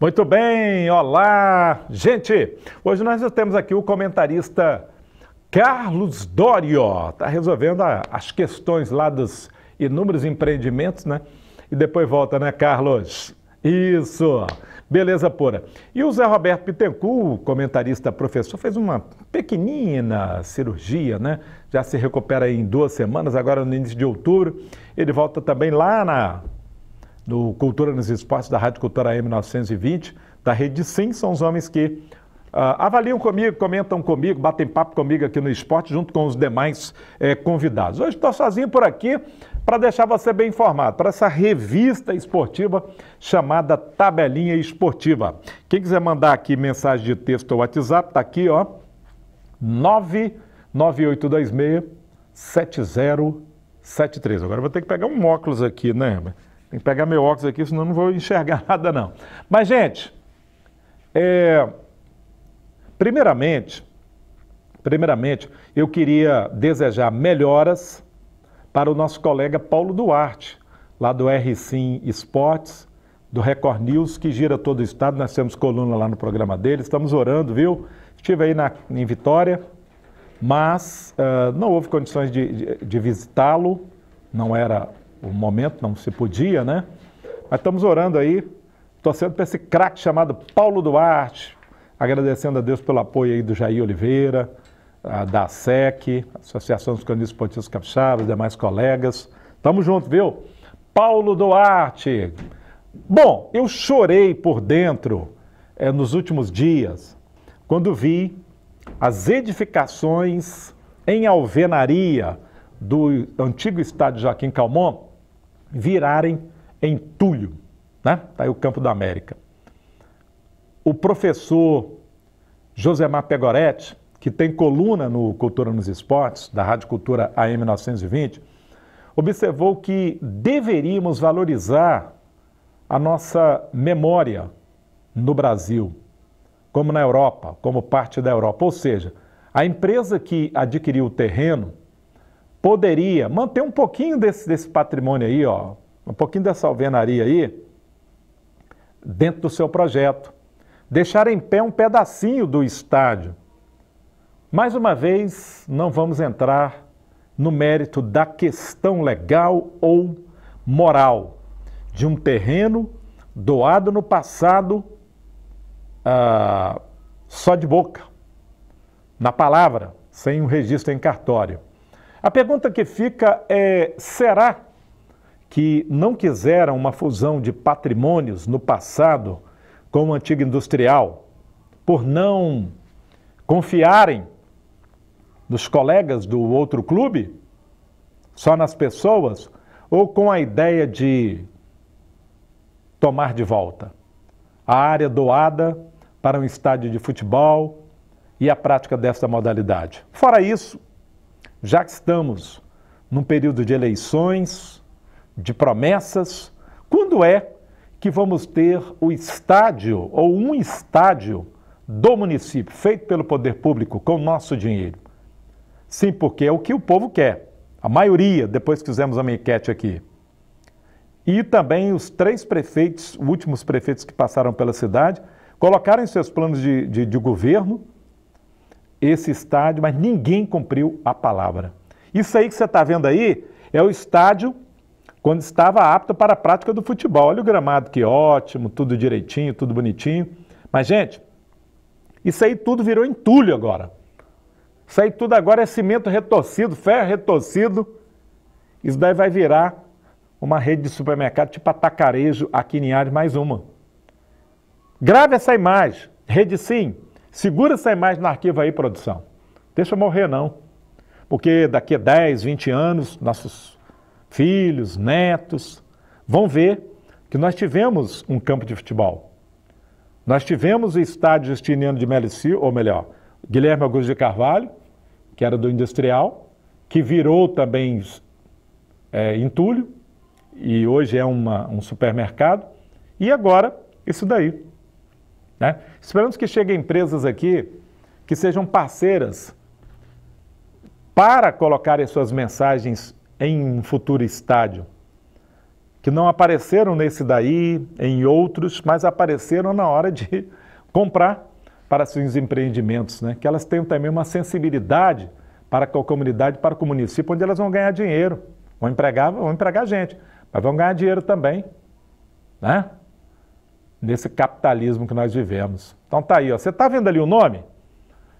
Muito bem, olá! Gente, hoje nós temos aqui o comentarista Carlos Dório, está resolvendo a, as questões lá dos inúmeros empreendimentos, né? E depois volta, né, Carlos? Isso, beleza pura. E o Zé Roberto Pitencourt, comentarista professor, fez uma pequenina cirurgia, né? Já se recupera em duas semanas, agora no início de outubro. Ele volta também lá na no Cultura nos Esportes, da Rádio Cultura M 920, da Rede Sim, são os homens que Uh, avaliam comigo, comentam comigo, batem papo comigo aqui no esporte, junto com os demais eh, convidados. Hoje estou sozinho por aqui para deixar você bem informado para essa revista esportiva chamada Tabelinha Esportiva. Quem quiser mandar aqui mensagem de texto ou WhatsApp, está aqui, ó, 99826 7073. Agora vou ter que pegar um óculos aqui, né? Tem que pegar meu óculos aqui, senão não vou enxergar nada não. Mas, gente, é... primeiramente, primeiramente, eu queria desejar melhoras para o nosso colega Paulo Duarte, lá do RCIM Esportes, do Record News, que gira todo o estado. Nós temos coluna lá no programa dele, estamos orando, viu? Estive aí na, em Vitória, mas uh, não houve condições de, de, de visitá-lo, não era o momento não se podia, né? Mas estamos orando aí, torcendo para esse craque chamado Paulo Duarte, agradecendo a Deus pelo apoio aí do Jair Oliveira, da SEC, Associação dos Cronistas Esportistas Capixabas, demais colegas. Tamo junto, viu? Paulo Duarte. Bom, eu chorei por dentro é, nos últimos dias quando vi as edificações em alvenaria do antigo estádio Joaquim Calmon virarem entulho. Né? Está aí o campo da América. O professor Josemar Pegoretti, que tem coluna no Cultura nos Esportes, da Rádio Cultura AM 920, observou que deveríamos valorizar a nossa memória no Brasil, como na Europa, como parte da Europa. Ou seja, a empresa que adquiriu o terreno poderia manter um pouquinho desse, desse patrimônio aí, ó, um pouquinho dessa alvenaria aí, dentro do seu projeto. Deixar em pé um pedacinho do estádio. Mais uma vez, não vamos entrar no mérito da questão legal ou moral de um terreno doado no passado ah, só de boca, na palavra, sem um registro em cartório. A pergunta que fica é: será que não quiseram uma fusão de patrimônios no passado com o antigo industrial por não confiarem nos colegas do outro clube? Só nas pessoas? Ou com a ideia de tomar de volta a área doada para um estádio de futebol e a prática desta modalidade? Fora isso, já que estamos num período de eleições, de promessas, quando é que vamos ter o estádio ou um estádio do município feito pelo poder público com o nosso dinheiro? Sim, porque é o que o povo quer. A maioria, depois que fizemos a minha enquete aqui. E também os três prefeitos, últimos prefeitos que passaram pela cidade, colocaram em seus planos de, de, de governo esse estádio, mas ninguém cumpriu a palavra. Isso aí que você está vendo aí é o estádio quando estava apto para a prática do futebol. Olha o gramado que ótimo, tudo direitinho, tudo bonitinho. Mas, gente, isso aí tudo virou entulho agora. Isso aí tudo agora é cimento retorcido, ferro retorcido. Isso daí vai virar uma rede de supermercado tipo atacarejo aqui em Ares, mais uma. Grave essa imagem, rede sim, Segura essa imagem no arquivo aí, produção. Deixa morrer, não. Porque daqui a 10, 20 anos, nossos filhos, netos, vão ver que nós tivemos um campo de futebol. Nós tivemos o estádio Justiniano de Melici, ou melhor, Guilherme Augusto de Carvalho, que era do Industrial, que virou também é, entulho, e hoje é uma, um supermercado. E agora, isso daí. Né? Esperamos que cheguem empresas aqui que sejam parceiras para colocarem suas mensagens em um futuro estádio, que não apareceram nesse daí, em outros, mas apareceram na hora de comprar para seus empreendimentos, né? que elas tenham também uma sensibilidade para a comunidade, para o município, onde elas vão ganhar dinheiro, vão empregar, vão empregar gente, mas vão ganhar dinheiro também, né? nesse capitalismo que nós vivemos. Então tá aí, ó. Você está vendo ali o nome?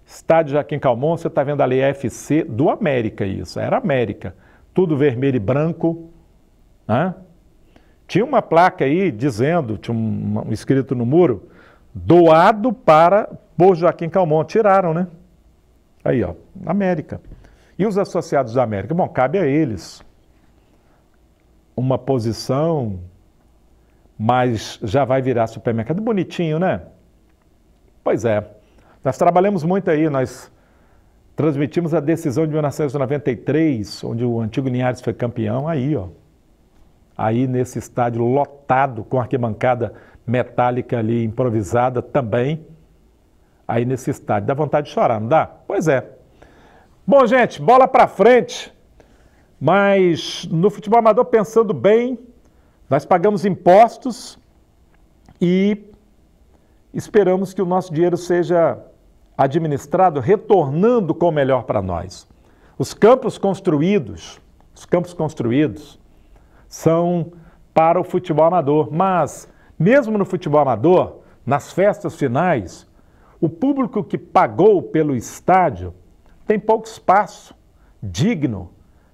Estádio Joaquim Calmon, você está vendo ali FC do América, isso, era América. Tudo vermelho e branco. Né? Tinha uma placa aí dizendo, tinha um, um escrito no muro, doado para por Joaquim Calmon. Tiraram, né? Aí, ó, América. E os associados da América? Bom, cabe a eles uma posição mas já vai virar supermercado. Bonitinho, né? Pois é. Nós trabalhamos muito aí, nós transmitimos a decisão de 1993, onde o antigo Linhares foi campeão, aí, ó. Aí nesse estádio lotado, com arquibancada metálica ali, improvisada também. Aí nesse estádio. Dá vontade de chorar, não dá? Pois é. Bom, gente, bola pra frente. Mas no futebol amador, pensando bem, nós pagamos impostos e esperamos que o nosso dinheiro seja administrado retornando com o melhor para nós. Os campos construídos, os campos construídos são para o futebol amador, mas mesmo no futebol amador, nas festas finais, o público que pagou pelo estádio tem pouco espaço digno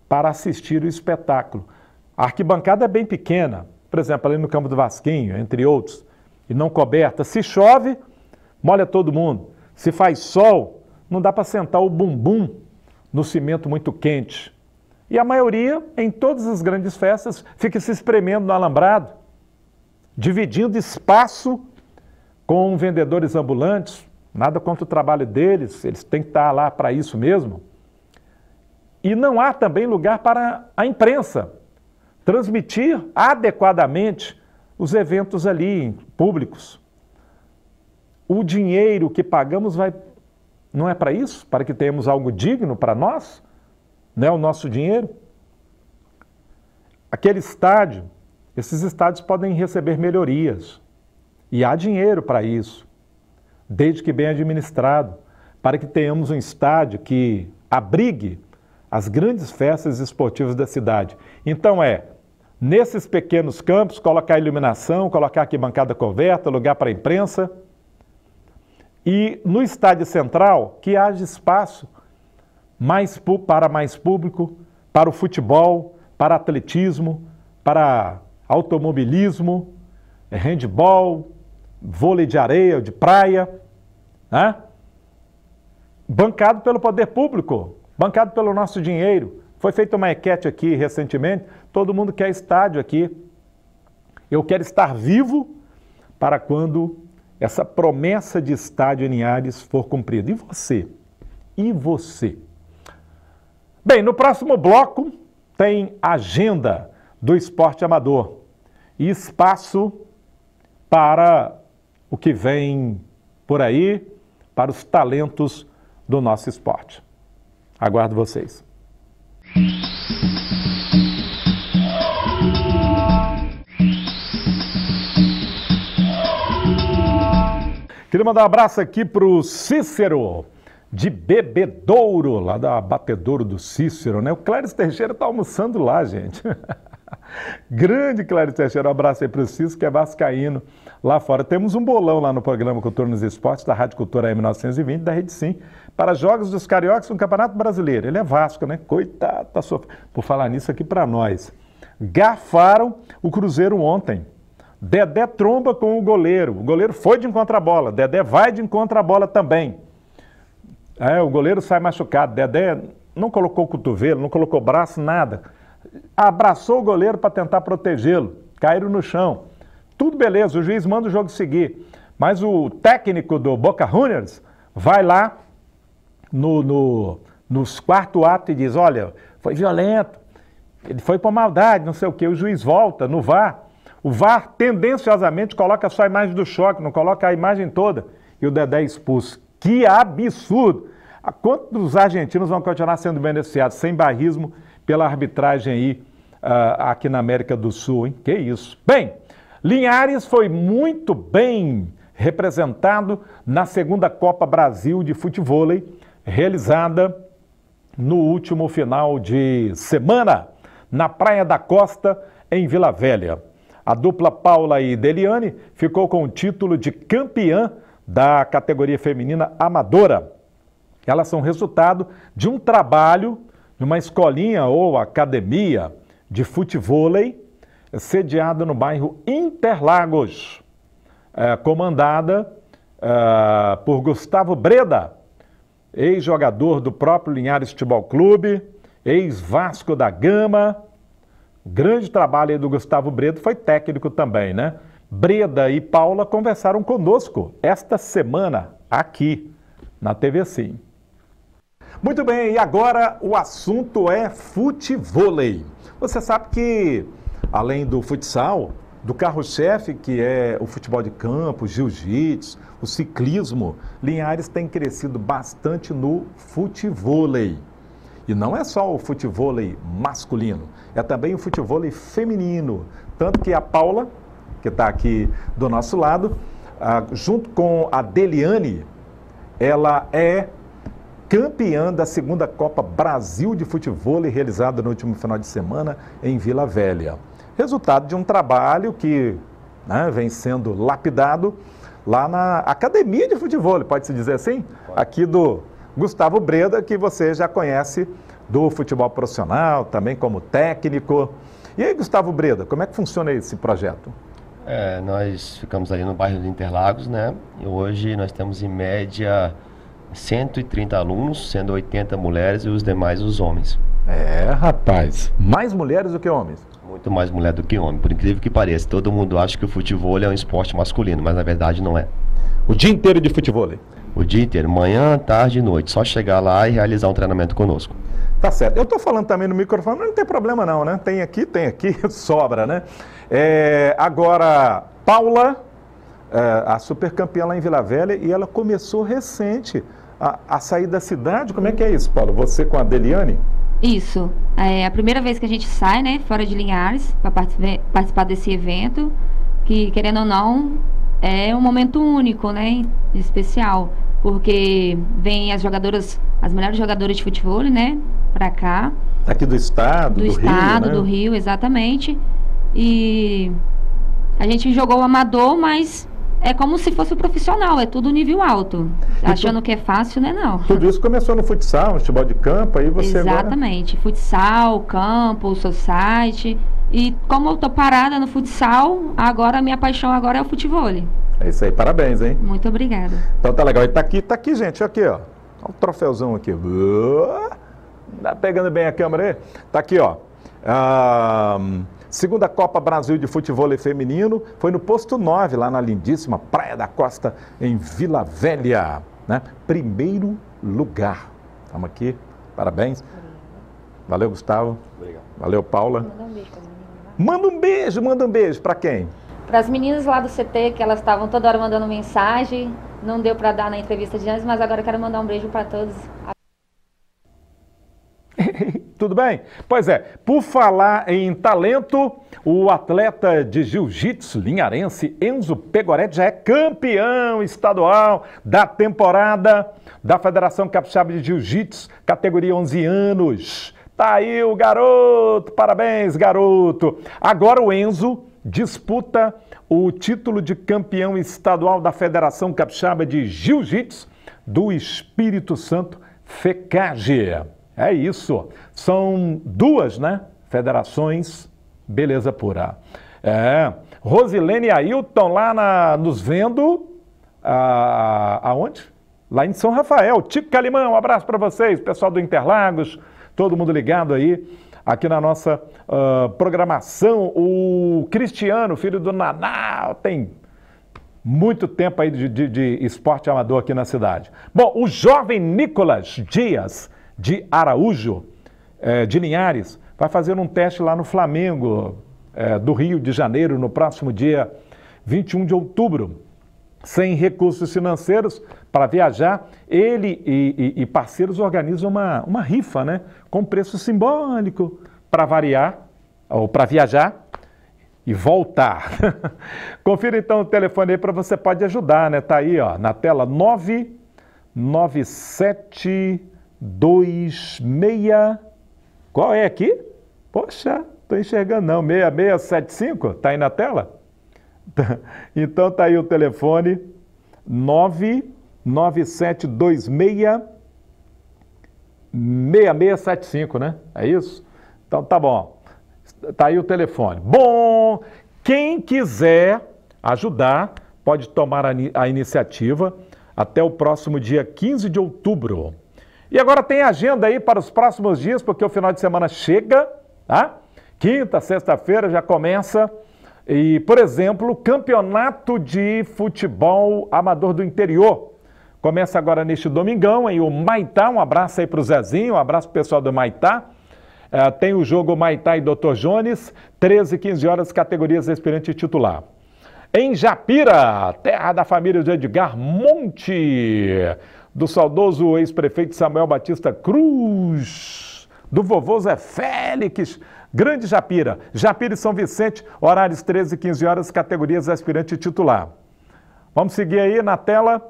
para assistir o espetáculo. A arquibancada é bem pequena, por exemplo, ali no campo do Vasquinho, entre outros, e não coberta. Se chove, molha todo mundo. Se faz sol, não dá para sentar o bumbum no cimento muito quente. E a maioria, em todas as grandes festas, fica se espremendo no alambrado, dividindo espaço com vendedores ambulantes. Nada contra o trabalho deles, eles têm que estar lá para isso mesmo. E não há também lugar para a imprensa transmitir adequadamente os eventos ali públicos. O dinheiro que pagamos vai não é para isso? Para que tenhamos algo digno para nós? né o nosso dinheiro? Aquele estádio, esses estádios podem receber melhorias. E há dinheiro para isso, desde que bem administrado, para que tenhamos um estádio que abrigue as grandes festas esportivas da cidade. Então é nesses pequenos campos, colocar iluminação, colocar aqui bancada coberta, lugar para a imprensa. E no estádio central, que haja espaço mais para mais público, para o futebol, para atletismo, para automobilismo, eh, handball, vôlei de areia, de praia, né? bancado pelo poder público, bancado pelo nosso dinheiro. Foi feita uma enquete aqui recentemente, todo mundo quer estádio aqui. Eu quero estar vivo para quando essa promessa de estádio em Ares for cumprida. E você? E você? Bem, no próximo bloco tem agenda do esporte amador e espaço para o que vem por aí, para os talentos do nosso esporte. Aguardo vocês. Queria mandar um abraço aqui para o Cícero, de Bebedouro, lá da Batedouro do Cícero, né? O Cláris Teixeira está almoçando lá, gente. Grande Cláris Teixeira, um abraço aí para o Cícero, que é vascaíno lá fora. Temos um bolão lá no programa Cultura nos Esportes, da Rádio Cultura M920, da Rede Sim para jogos dos cariocas no Campeonato Brasileiro. Ele é Vasco, né? Coitado, tá sofrendo. Por falar nisso aqui para nós. Garfaram o Cruzeiro ontem. Dedé tromba com o goleiro. O goleiro foi de encontro à bola. Dedé vai de encontro à bola também. É, o goleiro sai machucado. Dedé não colocou cotovelo, não colocou braço, nada. Abraçou o goleiro para tentar protegê-lo. Caíram no chão. Tudo beleza, o juiz manda o jogo seguir. Mas o técnico do Boca Juniors vai lá no, no, nos quarto ato e diz, olha, foi violento, ele foi por maldade, não sei o quê, o juiz volta no VAR. O VAR tendenciosamente coloca só a imagem do choque, não coloca a imagem toda. E o Dedé expulso. Que absurdo! Quantos argentinos vão continuar sendo beneficiados sem barrismo pela arbitragem aí uh, aqui na América do Sul, hein? Que isso! Bem, Linhares foi muito bem representado na segunda Copa Brasil de Futevôlei realizada no último final de semana na Praia da Costa, em Vila Velha. A dupla Paula e Deliane ficou com o título de campeã da categoria feminina amadora. Elas são resultado de um trabalho de uma escolinha ou academia de futevôlei sediada no bairro Interlagos, eh, comandada eh, por Gustavo Breda, ex-jogador do próprio Linhares Futebol Clube, ex-Vasco da Gama. Grande trabalho aí do Gustavo Breda, foi técnico também, né? Breda e Paula conversaram conosco esta semana aqui na TV Sim. Muito bem, e agora o assunto é futevôlei. Você sabe que, além do futsal, do carro-chefe, que é o futebol de campo, jiu-jitsu, o ciclismo, Linhares tem crescido bastante no futevôlei. E não é só o futevôlei masculino, é também o futevôlei feminino. Tanto que a Paula, que está aqui do nosso lado, junto com a Deliane, ela é campeã da segunda Copa Brasil de Futevôlei realizada no último final de semana em Vila Velha. Resultado de um trabalho que né, vem sendo lapidado lá na academia de futebol, pode-se dizer assim? Aqui do Gustavo Breda, que você já conhece do futebol profissional, também como técnico. E aí, Gustavo Breda, como é que funciona esse projeto? É, nós ficamos ali no bairro de Interlagos, né? E hoje nós temos em média 130 alunos, sendo 80 mulheres e os demais os homens. É, rapaz. Mais mulheres do que homens? Muito mais mulher do que homem, por incrível que pareça. Todo mundo acha que o futebol é um esporte masculino, mas na verdade não é. O dia inteiro de futebol? O dia inteiro, manhã, tarde e noite. Só chegar lá e realizar um treinamento conosco. Tá certo. Eu estou falando também no microfone, mas não tem problema não, né? Tem aqui, tem aqui, sobra, né? É, agora, Paula, é, a supercampeã lá em Vila Velha, e ela começou recente a, a sair da cidade. Como é que é isso, Paulo? Você com a Deliane? Isso. É a primeira vez que a gente sai, né, fora de Linhares, para participar desse evento, que querendo ou não, é um momento único, né, especial, porque vem as jogadoras, as melhores jogadoras de futebol, né, para cá. Aqui do estado, do, do estado, Rio, né? do Rio, exatamente. E a gente jogou o amador, mas é como se fosse o profissional, é tudo nível alto. E Achando tu, que é fácil, né? Não. Tudo isso começou no futsal, futebol de campo, aí você. Exatamente. Agora... Futsal, campo, site. E como eu tô parada no futsal, agora minha paixão agora é o futebol. É isso aí, parabéns, hein? Muito obrigada. Então tá legal. E tá aqui, tá aqui, gente. Aqui, ó. Olha o troféuzão aqui. Tá pegando bem a câmera aí? Tá aqui, ó. Ah, Segunda Copa Brasil de Futebol Feminino foi no posto 9, lá na lindíssima Praia da Costa, em Vila Velha. Né? Primeiro lugar. Estamos aqui, parabéns. Valeu, Gustavo. Obrigado. Valeu, Paula. Manda um beijo, né? manda um beijo, manda um beijo para quem? Para as meninas lá do CT, que elas estavam toda hora mandando mensagem. Não deu para dar na entrevista de antes, mas agora eu quero mandar um beijo para todos. Tudo bem? Pois é, por falar em talento, o atleta de jiu-jitsu linharense Enzo Pegoretti já é campeão estadual da temporada da Federação Capixaba de Jiu-Jitsu, categoria 11 anos. Tá aí o garoto, parabéns, garoto. Agora o Enzo disputa o título de campeão estadual da Federação Capixaba de Jiu-Jitsu do Espírito Santo, FECAGE. É isso. São duas, né? Federações Beleza Pura. É. Rosilene e Ailton lá na, nos vendo. A, aonde? Lá em São Rafael. Tico Calimão, um abraço para vocês, pessoal do Interlagos, todo mundo ligado aí aqui na nossa uh, programação. O Cristiano, filho do Naná, tem muito tempo aí de, de, de esporte amador aqui na cidade. Bom, o jovem Nicolas Dias de Araújo, é, de Linhares, vai fazer um teste lá no Flamengo é, do Rio de Janeiro no próximo dia 21 de outubro. Sem recursos financeiros para viajar, ele e, e, e parceiros organizam uma, uma rifa, né? Com preço simbólico para variar, ou para viajar e voltar. Confira então o telefone aí para você pode ajudar, né? Tá aí, ó, na tela 997 26. Qual é aqui? Poxa, estou enxergando não. 6675? Está aí na tela? Então está aí o telefone 99726 6675, né? É isso? Então tá bom. Tá aí o telefone. Bom, quem quiser ajudar pode tomar a, a iniciativa até o próximo dia 15 de outubro. E agora tem agenda aí para os próximos dias, porque o final de semana chega, tá? Quinta, sexta-feira já começa. E, por exemplo, o Campeonato de Futebol Amador do Interior. Começa agora neste domingão, aí o Maitá, um abraço aí para o Zezinho, um abraço pro pessoal do Maitá. É, tem o jogo Maitá e Dr. Jones, 13 e 15 horas, categorias aspirante e titular. Em Japira, terra da família de Edgar Monte do saudoso ex-prefeito Samuel Batista Cruz, do vovô Zé Félix, Grande Japira, Japira e São Vicente, horários 13 e 15 horas, categorias aspirante e titular. Vamos seguir aí na tela.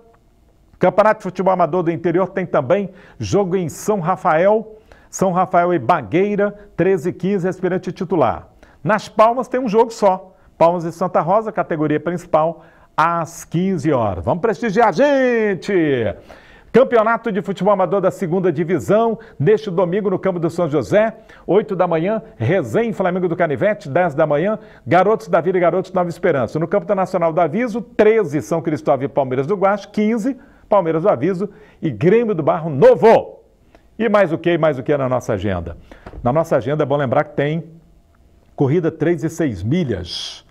Campeonato de Futebol Amador do Interior tem também jogo em São Rafael, São Rafael e Bagueira, 13 e 15, aspirante e titular. Nas Palmas tem um jogo só, Palmas e Santa Rosa, categoria principal, às 15 horas. Vamos prestigiar, gente! Campeonato de Futebol Amador da Segunda Divisão, neste domingo no Campo do São José, 8 da manhã, Rezende Flamengo do Canivete, 10 da manhã, Garotos da Vila e Garotos Nova Esperança. No Campo Nacional do Aviso, 13 São Cristóvão e Palmeiras do Guaxi, 15 Palmeiras do Aviso e Grêmio do Barro Novo. E mais o que, mais o que é na nossa agenda? Na nossa agenda é bom lembrar que tem corrida 3 e 6 milhas.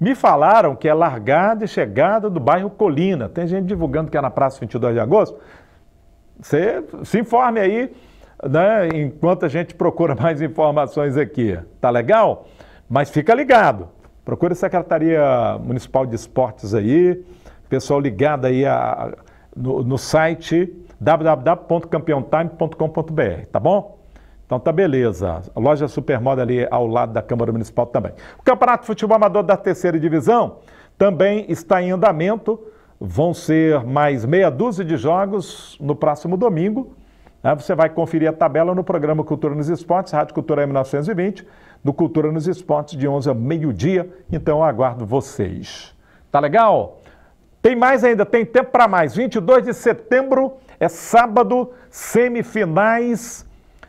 Me falaram que é largada e chegada do bairro Colina. Tem gente divulgando que é na Praça 22 de Agosto. Você se informe aí, né, enquanto a gente procura mais informações aqui. Tá legal? Mas fica ligado. Procure a Secretaria Municipal de Esportes aí, pessoal ligado aí a, no, no site www.campeontime.com.br, tá bom? Então tá beleza. A loja Supermoda ali ao lado da Câmara Municipal também. O Campeonato de Futebol Amador da Terceira Divisão também está em andamento. Vão ser mais meia dúzia de jogos no próximo domingo. Né? Você vai conferir a tabela no programa Cultura nos Esportes, Rádio Cultura M920, do Cultura nos Esportes, de 11 a meio-dia. Então eu aguardo vocês. Tá legal? Tem mais ainda, tem tempo para mais. 22 de setembro é sábado, semifinais,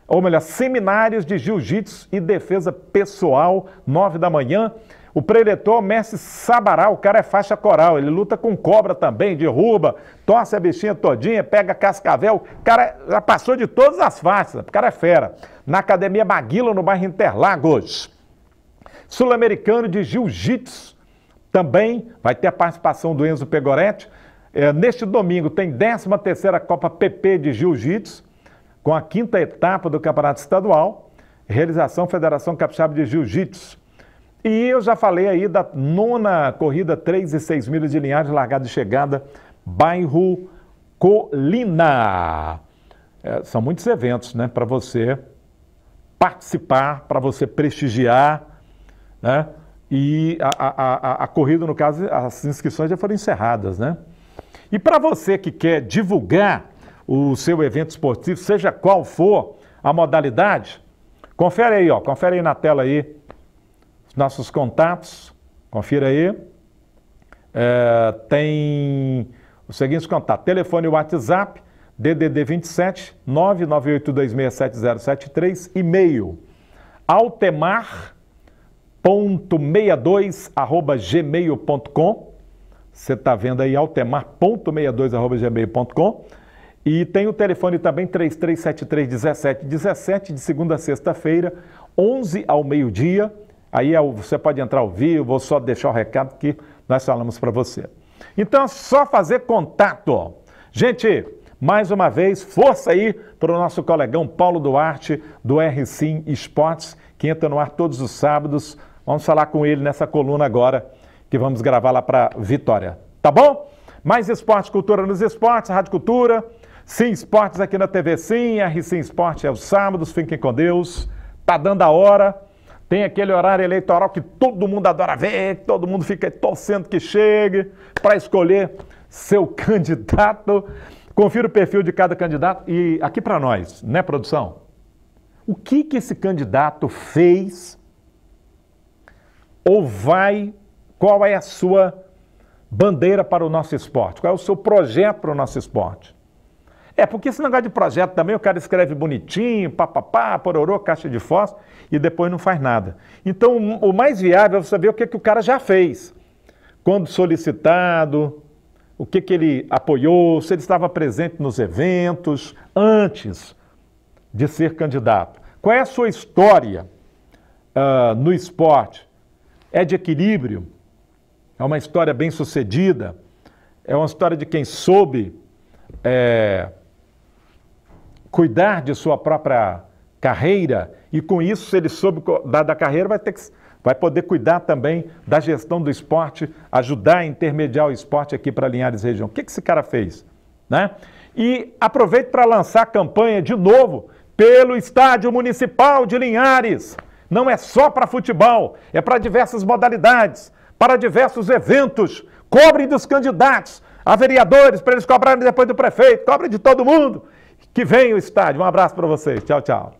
ou melhor, seminários de jiu-jitsu e defesa pessoal, 9 da manhã. O preletor Messi Sabará, o cara é faixa coral, ele luta com cobra também, derruba, torce a bichinha todinha, pega cascavel, o cara já passou de todas as faixas, o cara é fera. Na Academia Maguila, no bairro Interlagos. Sul-Americano de Jiu-Jitsu, também vai ter a participação do Enzo Pegoretti. É, neste domingo tem 13ª Copa PP de Jiu-Jitsu, com a quinta etapa do Campeonato Estadual. Realização Federação Capixaba de Jiu-Jitsu. E eu já falei aí da nona corrida, 3 e 6 milhas de linhagem, largada e chegada, bairro Colina. É, são muitos eventos, né, para você participar, para você prestigiar, né? E a, a, a, a, corrida, no caso, as inscrições já foram encerradas, né? E para você que quer divulgar o seu evento esportivo, seja qual for a modalidade, confere aí, ó, confere aí na tela aí nossos contatos, confira aí. É, tem os seguintes contatos: telefone e WhatsApp, DDD 27 998267073, e-mail gmail.com Você está vendo aí gmail.com E tem o telefone também 1717, de segunda a sexta-feira, 11 ao meio-dia Aí você pode entrar ao vivo, Vou só deixar o recado que nós falamos para você. Então, é só fazer contato. Gente, mais uma vez, força aí para o nosso colegão Paulo Duarte, do R Sim Esportes, que entra no ar todos os sábados. Vamos falar com ele nessa coluna agora, que vamos gravar lá para Vitória. Tá bom? Mais esporte, cultura nos esportes, Rádio Cultura, Sim Esportes aqui na TV Sim, R Sim Esporte é os sábados, fiquem com Deus. Tá dando a hora. Tem aquele horário eleitoral que todo mundo adora ver, que todo mundo fica torcendo que chegue para escolher seu candidato. Confira o perfil de cada candidato e aqui para nós, né, produção? O que que esse candidato fez ou vai, qual é a sua bandeira para o nosso esporte? Qual é o seu projeto para o nosso esporte? É, porque esse negócio de projeto também, o cara escreve bonitinho, papapá, pororô, caixa de fósforo, e depois não faz nada. Então, o mais viável é você ver o que, que o cara já fez. Quando solicitado, o que, que ele apoiou, se ele estava presente nos eventos, antes de ser candidato. Qual é a sua história uh, no esporte? É de equilíbrio? É uma história bem sucedida? É uma história de quem soube... É, cuidar de sua própria carreira e com isso, se ele soube da, da carreira, vai ter que vai poder cuidar também da gestão do esporte, ajudar a intermediar o esporte aqui para Linhares Região. O que, que esse cara fez? Né? E aproveito para lançar a campanha de novo pelo Estádio Municipal de Linhares. Não é só para futebol, é para diversas modalidades, para diversos eventos. Cobre dos candidatos a vereadores para eles cobrarem depois do prefeito, cobre de todo mundo que venha o estádio. Um abraço para vocês. Tchau, tchau.